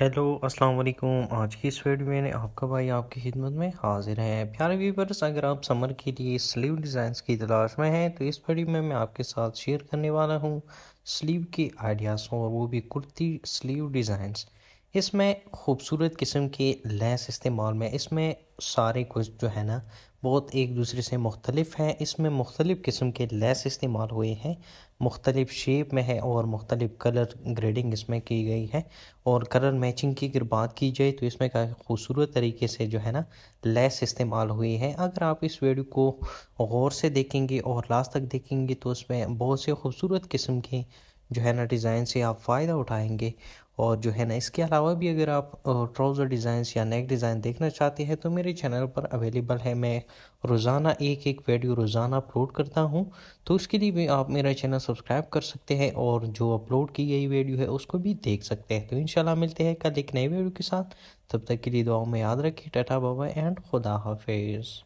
hello अस्सलाम वालेकुम आज की इस वीडियो में आपका भाई आपकी खिदमत में हाजिर है प्यारे व्यूवर्स अगर आप समर के लिए स्लीव डिज़ाइंस की तलाश में हैं तो इस वीडियो में मैं आपके साथ शेयर करने वाला हूं स्लीव के आइडियाज़ और वो भी कुर्ती स्लीव डिज़ाइंस इसमें खूबसूरत किस्म के लैस इस्तेमाल में इसमें सारे कुछ जो है ना बहुत एक दूसरे से मुख्तलिफ हैं इसमें मुख्तलिफ़ किस्म के लेंस इस्तेमाल हुए हैं मुख्तलिफ शेप में है और मुख्तलिफ कलर ग्रेडिंग इसमें की गई है और कलर मैचिंग की अगर बात की जाए तो इसमें काफ़ी खूबसूरत तरीके से जो है ना लैस इस्तेमाल हुई है अगर आप इस वीडियो को गौर से देखेंगे और लास्ट तक देखेंगे तो उसमें बहुत से खूबसूरत किस्म के जो है ना डिज़ाइन से आप फ़ायदा उठाएंगे और जो है ना इसके अलावा भी अगर आप ट्राउज़र डिज़ाइन या नेक डिज़ाइन देखना चाहते हैं तो मेरे चैनल पर अवेलेबल है मैं रोज़ाना एक एक वीडियो रोज़ाना अपलोड करता हूं तो उसके लिए भी आप मेरा चैनल सब्सक्राइब कर सकते हैं और जो अपलोड की गई वीडियो है उसको भी देख सकते हैं तो इनशाला मिलते हैं कल एक नए वीडियो के साथ तब तक के लिए दुआओं में याद रखिए टाटा बाबा एंड खुदा हाफिज़